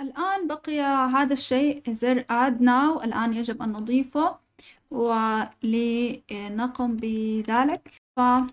الآن بقي هذا الشيء زر add now الآن يجب أن نضيفه ولنقم بذلك ففي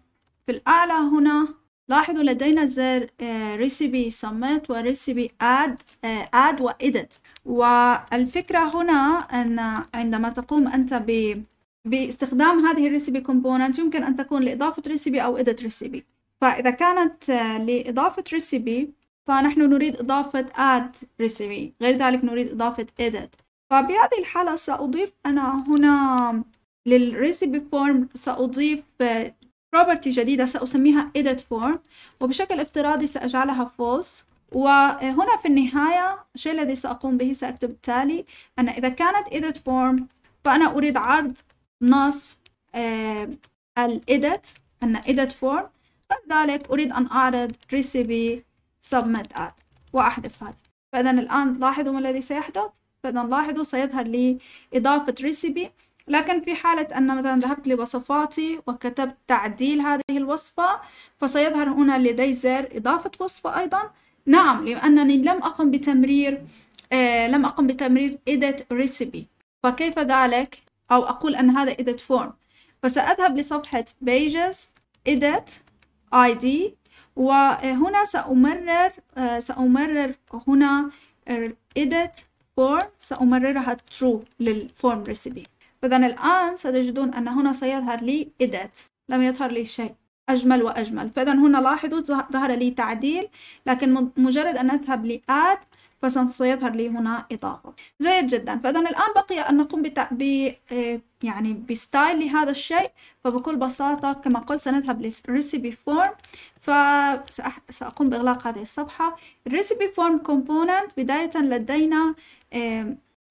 الأعلى هنا لاحظوا لدينا زر آه، recipe submit و recipe add آه، add و edit والفكرة هنا أن عندما تقوم أنت ب باستخدام هذه الريسيبي كومبوننت يمكن أن تكون لإضافة ريسيبي أو إدت ريسيبي فإذا كانت آه، لإضافة ريسيبي فنحن نريد إضافة add recipe غير ذلك نريد إضافة edit فبهذه الحالة سأضيف أنا هنا للريسيبي فورم سأضيف property جديدة سأسميها edit form وبشكل افتراضي سأجعلها false وهنا في النهاية الشيء الذي سأقوم به سأكتب التالي أن إذا كانت edit form فأنا أريد عرض نص آه، الإدت أن إدت فورم بعد ذلك أريد أن أعرض recipe submit ات وأحذف هذا فإذا الآن لاحظوا ما الذي سيحدث فإذا لاحظوا سيظهر لي إضافة recipe لكن في حالة أن مثلا ذهبت لوصفاتي وكتبت تعديل هذه الوصفة فسيظهر هنا لدي زر إضافة وصفة أيضا نعم لأنني لم أقم بتمرير آه لم أقم بتمرير edit recipe فكيف ذلك أو أقول أن هذا edit form فسأذهب لصفحة pages edit id وهنا سأمرر آه، سأمرر هنا edit form سأمررها true للform recipe فإذا الآن ستجدون أن هنا سيظهر لي edit لم يظهر لي شيء أجمل وأجمل فإذا هنا لاحظوا ظهر لي تعديل لكن مجرد أن أذهب لآد فسيظهر لي هنا إضافة جيد جدا فإذا الآن بقي أن نقوم بتا... ب... يعني بستايل لهذا الشيء فبكل بساطة كما قلت سنذهب للريسيبي فورم فسأقوم بإغلاق هذه الصفحة الريسيبي فورم كومبوننت بداية لدينا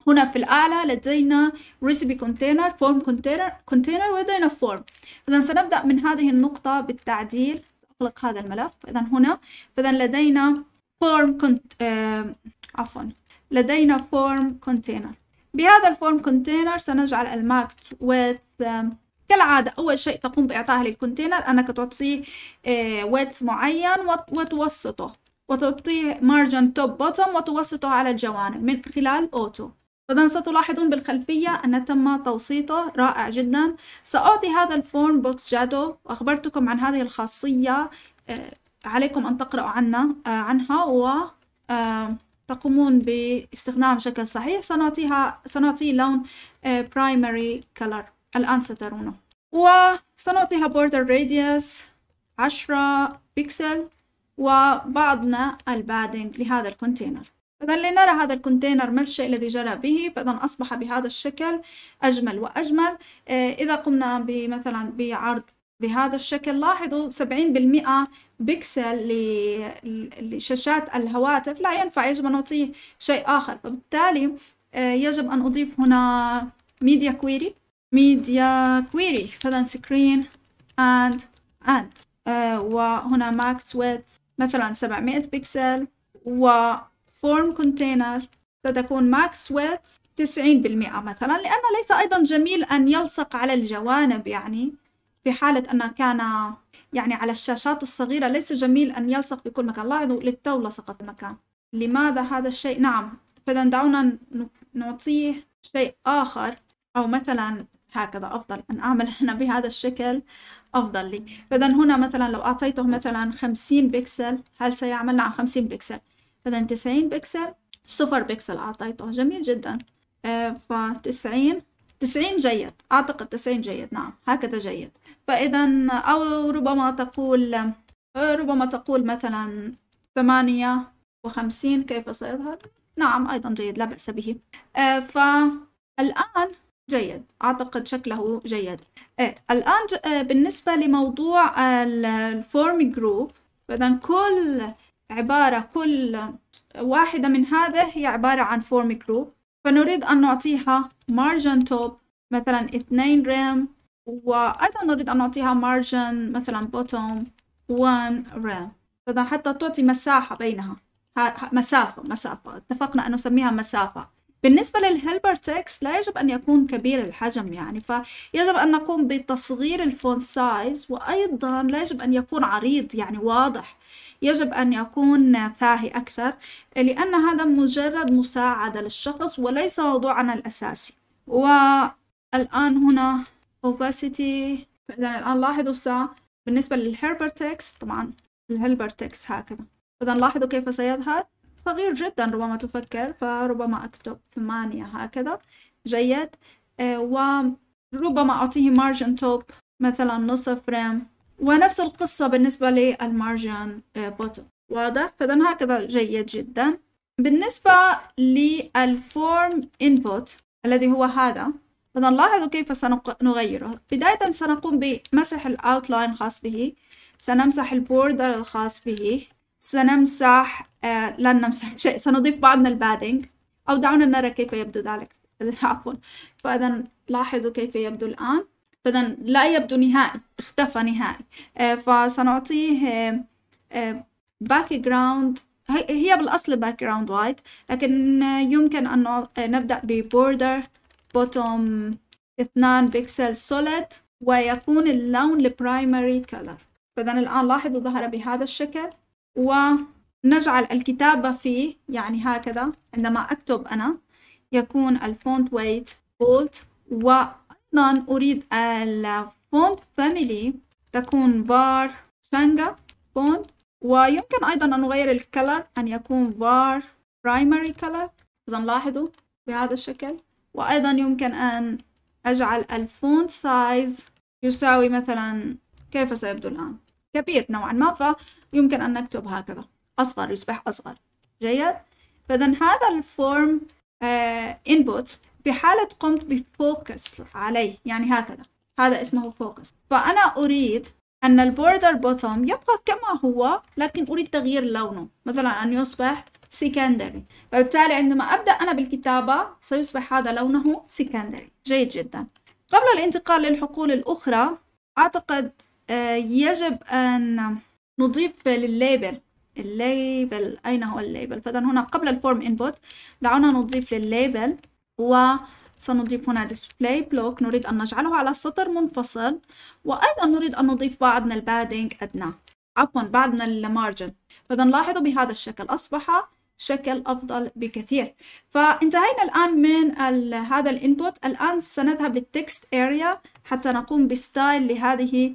هنا في الأعلى لدينا recipe container form container container ولدينا form إذا سنبدأ من هذه النقطة بالتعديل أغلق هذا الملف إذا هنا إذا لدينا form عفوا لدينا فورم كونتينر بهذا الفورم كونتينر سنجعل الماكت ويت um, كالعادة أول شيء تقوم بإعطائه للكونتينر أنك تعطيه ويت uh, معين وتوسطه وتعطيه مارجن توب بوتوم وتوسطه على الجوانب من خلال أوتو إذا ستلاحظون بالخلفية أن تم توسيطه رائع جدا سأعطي هذا الفورم بوكس جادو وأخبرتكم عن هذه الخاصية uh, عليكم أن تقرأوا عنها uh, عنها و تقومون باستخدام بشكل صحيح سنعطيها سنعطيه لون برايمري كلر الآن سترونه وسنعطيها بوردر راديوس عشرة بكسل وبعضنا البادنج لهذا الكونتينر إذا لنرى هذا الكونتينر ما الشيء الذي جرى به فإذا أصبح بهذا الشكل أجمل وأجمل آه، إذا قمنا بمثلا بعرض بهذا الشكل لاحظوا 70% بكسل لشاشات الهواتف لا ينفع يجب أن أعطيه شيء آخر فبالتالي آه، يجب أن أضيف هنا ميديا كويري ميديا كويري مثلا سكرين اند اند وهنا ماكس ويد مثلا 700 بكسل وفورم كونتينر ستكون ماكس ويد 90% مثلا لأن ليس أيضا جميل أن يلصق على الجوانب يعني في حالة أن كان يعني على الشاشات الصغيرة ليس جميل أن يلصق بكل مكان لاحظوا للتو لصق في مكان لماذا هذا الشيء نعم فإذا دعونا نعطيه شيء آخر أو مثلا هكذا أفضل أن أعمل هنا بهذا الشكل أفضل لي فإذا هنا مثلا لو أعطيته مثلا خمسين بكسل هل سيعمل نعم خمسين بكسل فإذا تسعين بكسل صفر بكسل أعطيته جميل جدا آه، فتسعين تسعين جيد أعتقد تسعين جيد نعم هكذا جيد فإذا أو ربما تقول ربما تقول مثلا ثمانية وخمسين كيف سيظهر نعم أيضا جيد لا بأس به آه فالآن جيد أعتقد شكله جيد آه الآن ج... آه بالنسبة لموضوع الفورم جروب فإذا كل عبارة كل واحدة من هذه هي عبارة عن فورم جروب فنريد أن نعطيها margin top مثلا اثنين ريم وأيضا نريد أن نعطيها margin مثلا bottom 1 ريم إذا حتى تعطي مساحة بينها مسافة مسافة اتفقنا أن نسميها مسافة بالنسبة للهيلبر تكست لا يجب أن يكون كبير الحجم يعني فيجب أن نقوم بتصغير الفون سايز وأيضا لا يجب أن يكون عريض يعني واضح يجب أن يكون فاهي أكثر لأن هذا مجرد مساعدة للشخص وليس موضوعنا الأساسي والآن هنا opacity فإذا الآن لاحظوا الساعة بالنسبة للهيربرتكس طبعا الهيربرتكس هكذا إذا لاحظوا كيف سيظهر صغير جدا ربما تفكر فربما أكتب ثمانية هكذا جيد آه، وربما أعطيه مارجن توب مثلا نصف فريم ونفس القصة بالنسبة للمارجن آه، بوتوم واضح فإذا هكذا جيد جدا بالنسبة للفورم input الذي هو هذا سنلاحظ كيف سنغيره بداية سنقوم بمسح الأوتلاين خاص به سنمسح البوردر الخاص به سنمسح آه لن نمسح شيء سنضيف بعض من البادنج أو دعونا نرى كيف يبدو ذلك عفوا فإذا لاحظوا كيف يبدو الآن فاذا لا يبدو نهائي اختفى نهائي آه، فسنعطيه باك آه، جراوند آه، هي بالأصل باك جراوند وايت لكن يمكن أن نبدأ ببوردر بوتوم اثنان بكسل سوليد ويكون اللون البرايمري كلر فإذا الآن لاحظوا ظهر بهذا الشكل ونجعل الكتابة فيه يعني هكذا عندما أكتب أنا يكون الفونت ويت بولد و اثنان أريد الفونت فاميلي تكون var شانجا فونت ويمكن أيضا أن نغير الكلر أن يكون var برايمري كلر إذا لاحظوا بهذا الشكل وأيضا يمكن أن أجعل الفونت سايز يساوي مثلا كيف سيبدو الآن كبير نوعا ما فيمكن أن نكتب هكذا أصغر يصبح أصغر جيد فإذا هذا الفورم انبوت آه، في حالة قمت بفوكس عليه يعني هكذا هذا اسمه فوكس فأنا أريد أن البوردر بوتوم يبقى كما هو لكن أريد تغيير لونه مثلا أن يصبح سكندري فبالتالي عندما أبدأ أنا بالكتابة سيصبح هذا لونه سكندري جيد جدا قبل الانتقال للحقول الأخرى أعتقد آه، يجب أن نضيف للليبل الليبل أين هو الليبل؟ فإذا هنا قبل الفورم انبوت دعونا نضيف للليبل وسنضيف هنا display block نريد أن نجعله على سطر منفصل وأيضا نريد أن نضيف بعضنا البادنج أدنى عفوا بعدنا المارجن فإذا لاحظوا بهذا الشكل أصبح شكل أفضل بكثير فانتهينا الآن من هذا الانبوت الآن سنذهب للتكست اريا حتى نقوم بستايل لهذه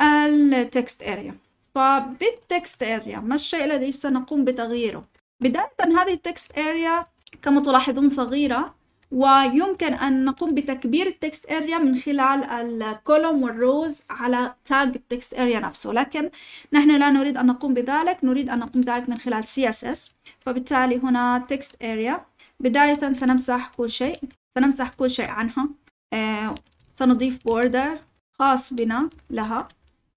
التكست اريا فبالتكست اريا ما الشيء الذي سنقوم بتغييره بداية هذه التكست اريا كما تلاحظون صغيرة ويمكن أن نقوم بتكبير التكست اريا من خلال الكولوم والروز على تاج التكست اريا نفسه لكن نحن لا نريد أن نقوم بذلك نريد أن نقوم بذلك من خلال CSS فبالتالي هنا تكست اريا بداية سنمسح كل شيء سنمسح كل شيء عنها آه، سنضيف بوردر خاص بنا لها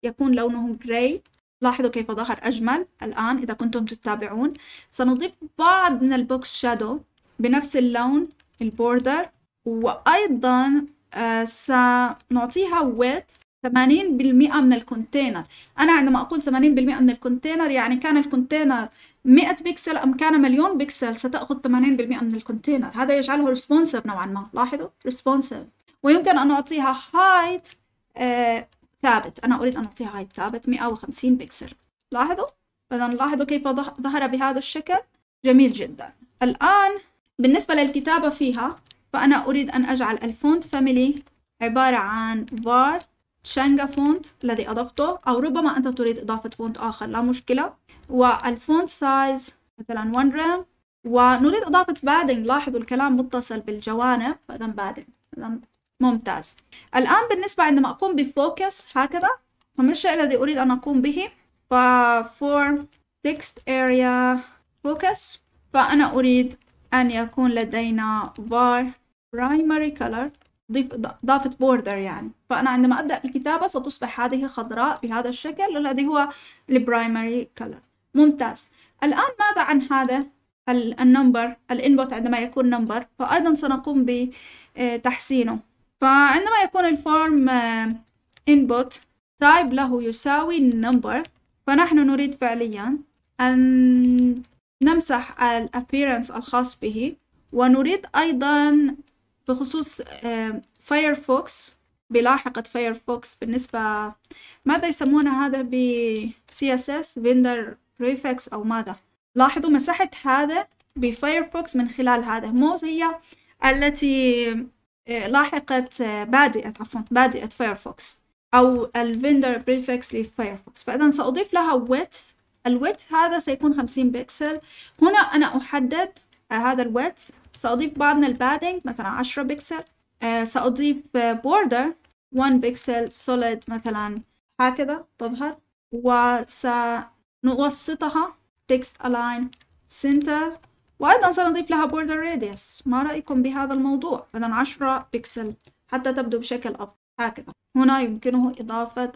يكون لونه جراي لاحظوا كيف ظهر أجمل الآن إذا كنتم تتابعون سنضيف بعض من البوكس شادو بنفس اللون البوردر وأيضا آه، سنعطيها ويت 80% من الكونتينر أنا عندما أقول 80% من الكونتينر يعني كان الكونتينر 100 بكسل أم كان مليون بكسل ستأخذ 80% من الكونتينر هذا يجعله ريسبونسيف نوعا ما لاحظوا ريسبونسيف ويمكن أن أعطيها هايت آه، ثابت أنا أريد أن أعطيها هايت ثابت 150 بكسل لاحظوا إذا لاحظوا كيف ظهر بهذا الشكل جميل جدا الآن بالنسبة للكتابة فيها فأنا أريد أن أجعل الفونت فاميلي عبارة عن var شانجا فونت الذي أضفته أو ربما أنت تريد إضافة فونت آخر لا مشكلة والفونت سايز مثلا 1 رام ونريد إضافة بادنج لاحظوا الكلام متصل بالجوانب فإذا بادنج ممتاز الآن بالنسبة عندما أقوم بفوكس هكذا فما الشيء الذي أريد أن أقوم به ف for text area focus فأنا أريد أن يكون لدينا var primary color ضافت بوردر يعني فأنا عندما أبدأ الكتابة ستصبح هذه خضراء بهذا الشكل الذي هو البرايمري كلر ممتاز الآن ماذا عن هذا النمبر الانبوت عندما يكون نمبر فأيضا سنقوم بتحسينه آه، فعندما يكون الفورم انبوت آه، تايب له يساوي نمبر فنحن نريد فعليا أن نمسح الأبيرنس الخاص به ونريد أيضا بخصوص فايرفوكس آه، بلاحقة فايرفوكس بالنسبة ماذا يسمون هذا ب CSS vendor prefix أو ماذا لاحظوا مسحت هذا بفايرفوكس من خلال هذا موز هي التي آه، لاحقة آه، بادئة عفوا بادئة فايرفوكس أو الفيندر بريفكس لفايرفوكس فإذا سأضيف لها width الويدث هذا سيكون 50 بكسل هنا أنا أحدد آه، هذا الويدث سأضيف بعض من البادنج مثلا 10 بكسل آه، سأضيف آه، بوردر 1 بكسل سوليد مثلا هكذا تظهر وسنوسطها تكست ألاين سنتر وأيضا سنضيف لها بوردر راديوس ما رأيكم بهذا الموضوع مثلا 10 بكسل حتى تبدو بشكل أفضل هكذا هنا يمكنه إضافة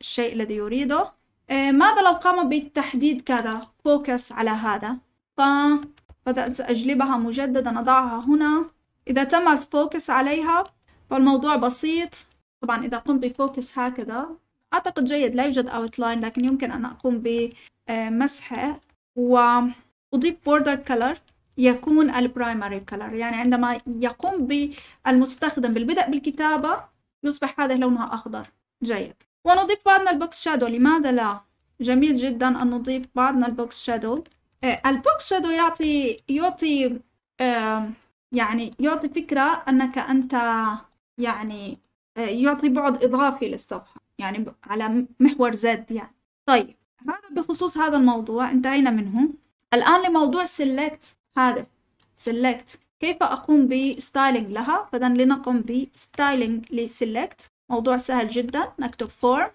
الشيء الذي يريده آه، ماذا لو قام بتحديد كذا فوكس على هذا فبدأت سأجلبها مجددا أضعها هنا إذا تم الفوكس عليها فالموضوع بسيط طبعا إذا قمت بفوكس هكذا أعتقد جيد لا يوجد أوتلاين لكن يمكن أن أقوم بمسحه وأضيف بوردر كلر يكون البرايمري كلر يعني عندما يقوم بالمستخدم بالبدء بالكتابة يصبح هذا لونها أخضر جيد ونضيف بعضنا البوكس شادو لماذا لا جميل جدا أن نضيف بعضنا البوكس شادو إيه، البوكس شادو يعطي يعطي يعني يعطي فكرة أنك أنت يعني آه، يعطي بعد إضافي للصفحة يعني على محور زد يعني طيب هذا بخصوص هذا الموضوع انتهينا منه الآن لموضوع سيلكت هذا سيلكت كيف أقوم بستايلينج لها؟ فإذا لنقوم بستايلينج لسيلكت موضوع سهل جدا نكتب فورم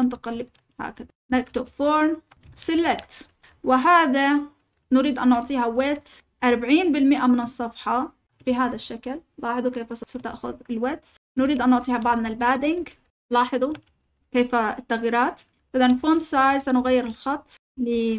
نتقلب هكذا نكتب فورم select وهذا نريد أن نعطيها width 40% من الصفحة بهذا الشكل لاحظوا كيف ستأخذ الويدث نريد أن نعطيها من البادنج لاحظوا كيف التغييرات إذا فون سايز سنغير الخط ل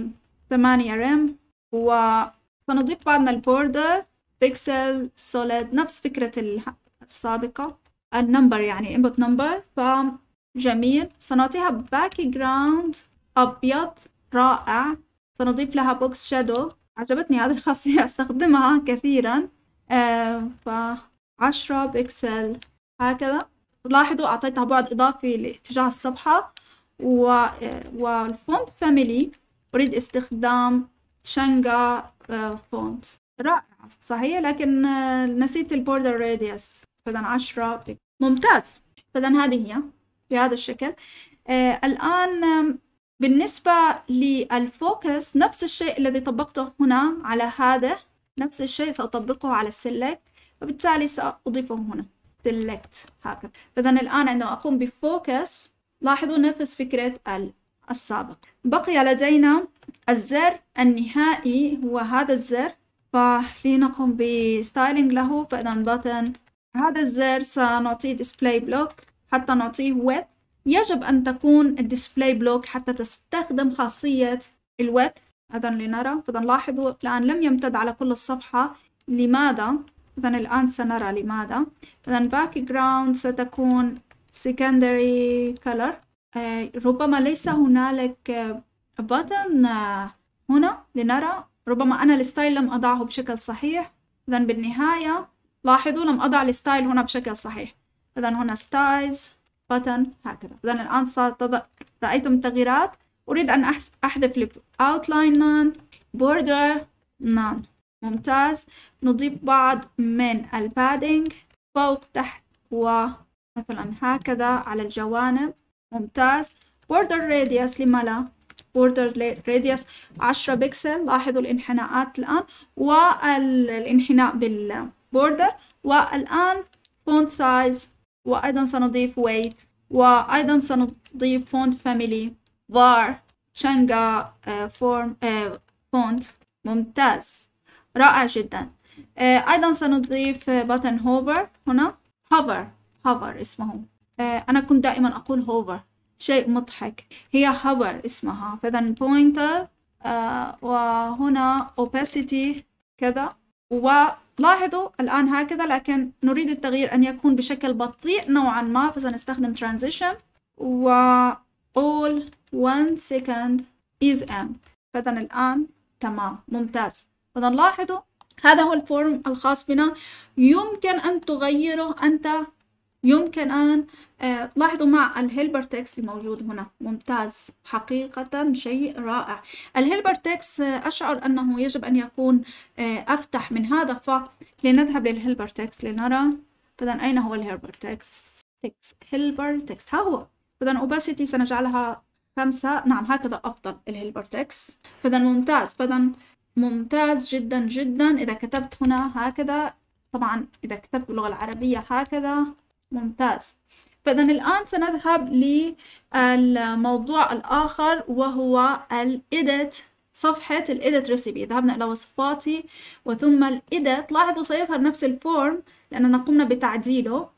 8 رم وسنضيف من البوردر بيكسل سوليد نفس فكرة السابقة النمبر يعني input number فجميل سنعطيها باك جراوند أبيض رائع سنضيف لها بوكس شادو عجبتني هذه الخاصية أستخدمها كثيرا آه فعشرة بكسل هكذا لاحظوا أعطيتها بعد إضافي لاتجاه الصفحة و... آه، والفونت فاميلي أريد استخدام شانجا فونت آه، رائع صحيح لكن آه، نسيت البوردر راديوس فإذا عشرة بك ممتاز إذا هذه هي بهذا الشكل آه الآن بالنسبة للفوكس نفس الشيء الذي طبقته هنا على هذا نفس الشيء سأطبقه على السلكت وبالتالي سأضيفه هنا سيلكت هكذا فإذا الآن عندما أقوم بفوكس لاحظوا نفس فكرة السابق بقي لدينا الزر النهائي هو هذا الزر فلنقم بستايلينج له فإذا باتن هذا الزر سنعطيه display block حتى نعطيه width يجب أن تكون display بلوك حتى تستخدم خاصية الويت إذا لنرى إذا لاحظوا الآن لم يمتد على كل الصفحة لماذا؟ إذا الآن سنرى لماذا إذا background ستكون secondary color آه، ربما ليس هنالك آه، button آه، هنا لنرى ربما أنا الستايل لم أضعه بشكل صحيح إذا بالنهاية لاحظوا لم أضع الستايل هنا بشكل صحيح إذا هنا ستايلز بتن هكذا إذا الآن صارت رأيتم التغييرات أريد أن أحذف الأوتلاين نان بوردر نان ممتاز نضيف بعض من البادينج فوق تحت ومثلا هكذا على الجوانب ممتاز بوردر راديوس لما لا بوردر راديوس عشرة بكسل لاحظوا الانحناءات الآن والانحناء بال border والآن font size وأيضا سنضيف weight وأيضا سنضيف font family var شانجا فورم فونت ممتاز رائع جدا آه، أيضا سنضيف آه، button hover هنا hover hover اسمه آه، أنا كنت دائما أقول hover شيء مضحك هي hover اسمها فإذا pointer وهنا opacity كذا و لاحظوا الآن هكذا لكن نريد التغيير أن يكون بشكل بطيء نوعا ما فسنستخدم transition و all one second is m فإذا الآن تمام ممتاز فإذا لاحظوا هذا هو الفورم الخاص بنا يمكن أن تغيره أنت يمكن أن آه، لاحظوا مع الهيلبر تكس الموجود هنا ممتاز حقيقة شيء رائع الهيلبر تكس آه، أشعر أنه يجب أن يكون آه، أفتح من هذا ف لنذهب للهيلبر تكس لنرى إذا أين هو الهيلبر تكس هيلبر تكس ها هو إذا opacity سنجعلها خمسة نعم هكذا أفضل الهيلبر تكس إذا ممتاز إذا ممتاز جدا جدا إذا كتبت هنا هكذا طبعا إذا كتبت باللغة العربية هكذا ممتاز فإذا الآن سنذهب للموضوع الآخر وهو الإيديت صفحة الإيديت ريسيبي ذهبنا إلى وصفاتي وثم الإيديت لاحظوا سيظهر نفس الفورم لأننا قمنا بتعديله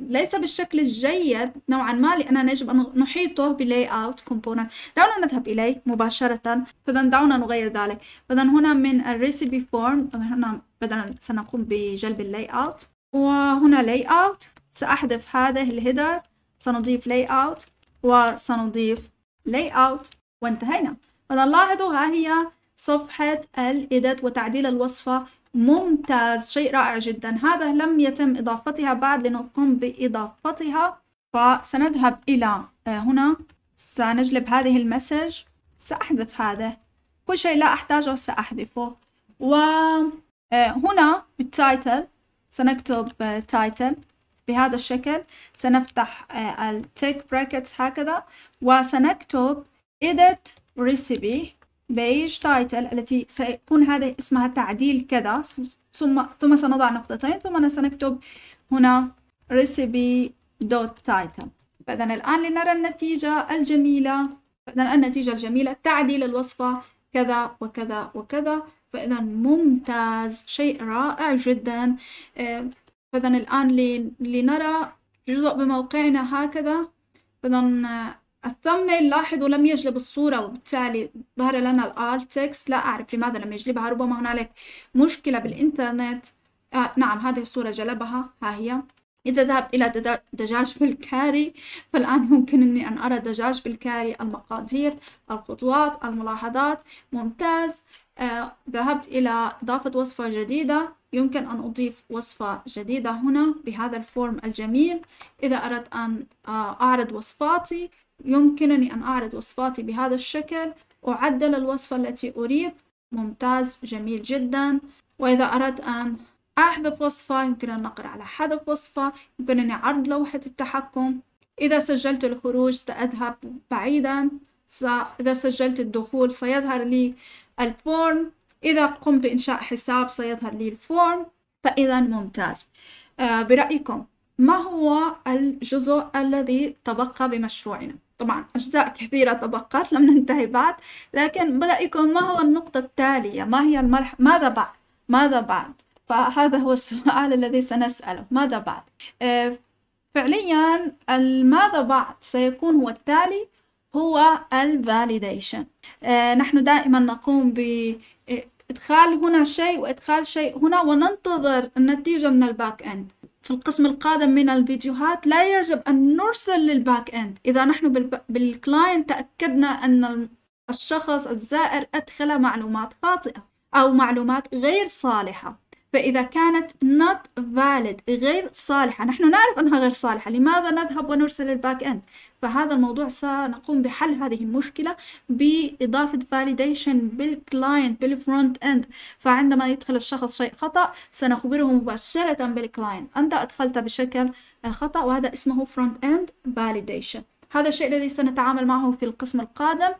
ليس بالشكل الجيد نوعا ما لأننا يجب أن نحيطه بلاي أوت كومبوننت دعونا نذهب إليه مباشرة فإذا دعونا نغير ذلك فإذا هنا من الريسيبي فورم هنا بدلا سنقوم بجلب اللاي أوت وهنا لاي اوت سأحذف هذا الهيدر سنضيف لاي اوت وسنضيف لاي اوت وانتهينا فنلاحظوا ها هي صفحة الإيديت وتعديل الوصفة ممتاز شيء رائع جدا هذا لم يتم إضافتها بعد لنقوم بإضافتها فسنذهب إلى آه، هنا سنجلب هذه المسج سأحذف هذا كل شيء لا أحتاجه سأحذفه وهنا آه، بالتايتل سنكتب تايتل آه، بهذا الشكل سنفتح آه، التيك براكتس هكذا وسنكتب edit recipe page title التي سيكون هذا اسمها تعديل كذا ثم ثم سنضع نقطتين ثم سنكتب هنا recipe dot title فإذا الآن لنرى النتيجة الجميلة فإذا النتيجة الجميلة تعديل الوصفة كذا وكذا وكذا فإذا ممتاز شيء رائع جدا آه، فإذا الآن لنرى جزء بموقعنا هكذا فإذا آه، الثمنيل لاحظوا لم يجلب الصورة وبالتالي ظهر لنا الال تكست لا أعرف لماذا لم يجلبها ربما هنالك مشكلة بالإنترنت آه نعم هذه الصورة جلبها ها هي إذا ذهبت إلى دجاج بالكاري فالآن يمكنني أن أرى دجاج بالكاري المقادير الخطوات الملاحظات ممتاز آه، ذهبت إلى إضافة وصفة جديدة يمكن أن أضيف وصفة جديدة هنا بهذا الفورم الجميل إذا أردت أن آه، أعرض وصفاتي يمكنني أن أعرض وصفاتي بهذا الشكل أعدل الوصفة التي أريد ممتاز جميل جدا وإذا أردت أن أحذف وصفة يمكن أن نقر على حذف وصفة يمكنني عرض لوحة التحكم إذا سجلت الخروج سأذهب بعيدا إذا سجلت الدخول سيظهر لي الفورم إذا قمت بإنشاء حساب سيظهر لي الفورم فإذا ممتاز آه برأيكم ما هو الجزء الذي تبقى بمشروعنا؟ طبعا أجزاء كثيرة تبقت لم ننتهي بعد لكن برأيكم ما هو النقطة التالية؟ ما هي المرحلة؟ ماذا بعد؟ ماذا بعد؟ فهذا هو السؤال الذي سنسأله ماذا بعد؟ آه فعليا ماذا بعد سيكون هو التالي هو الفاليديشن آه نحن دائما نقوم بإدخال آه، هنا شيء وإدخال شيء هنا وننتظر النتيجة من الباك إند في القسم القادم من الفيديوهات لا يجب أن نرسل للباك إند إذا نحن بالكلاينت تأكدنا أن الشخص الزائر أدخل معلومات خاطئة أو معلومات غير صالحة فإذا كانت not valid غير صالحة نحن نعرف أنها غير صالحة لماذا نذهب ونرسل الباك إند فهذا الموضوع سنقوم بحل هذه المشكلة بإضافة validation بالكلاينت بالفرونت اند فعندما يدخل الشخص شيء خطأ سنخبره مباشرة بالكلاينت أنت أدخلت بشكل خطأ وهذا اسمه فرونت اند validation هذا الشيء الذي سنتعامل معه في القسم القادم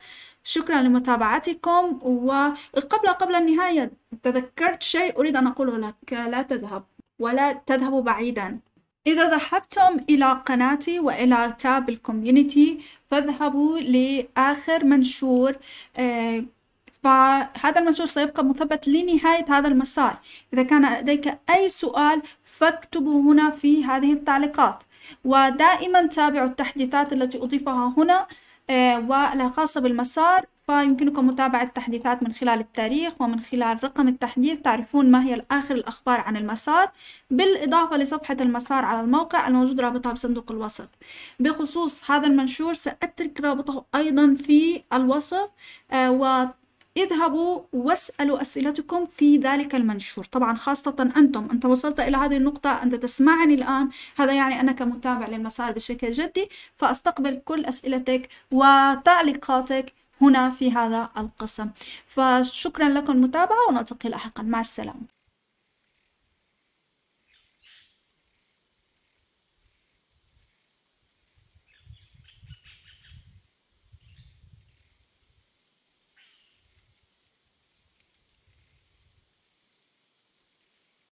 شكرا لمتابعتكم وقبل قبل النهاية تذكرت شيء أريد أن أقوله لك لا تذهب ولا تذهب بعيدا إذا ذهبتم إلى قناتي وإلى تاب الكوميونيتي فاذهبوا لآخر منشور آه، فهذا المنشور سيبقى مثبت لنهاية هذا المسار إذا كان لديك أي سؤال فاكتبوا هنا في هذه التعليقات ودائما تابعوا التحديثات التي أضيفها هنا آه، والخاصة بالمسار فيمكنكم متابعة التحديثات من خلال التاريخ ومن خلال رقم التحديث تعرفون ما هي آخر الأخبار عن المسار بالإضافة لصفحة المسار على الموقع الموجود رابطها بصندوق الوصف بخصوص هذا المنشور سأترك رابطه أيضا في الوصف آه، و اذهبوا واسألوا أسئلتكم في ذلك المنشور طبعا خاصة أنتم أنت وصلت إلى هذه النقطة أنت تسمعني الآن هذا يعني أنك متابع للمسار بشكل جدي فأستقبل كل أسئلتك وتعليقاتك هنا في هذا القسم فشكرا لكم المتابعة ونلتقي لاحقا مع السلامة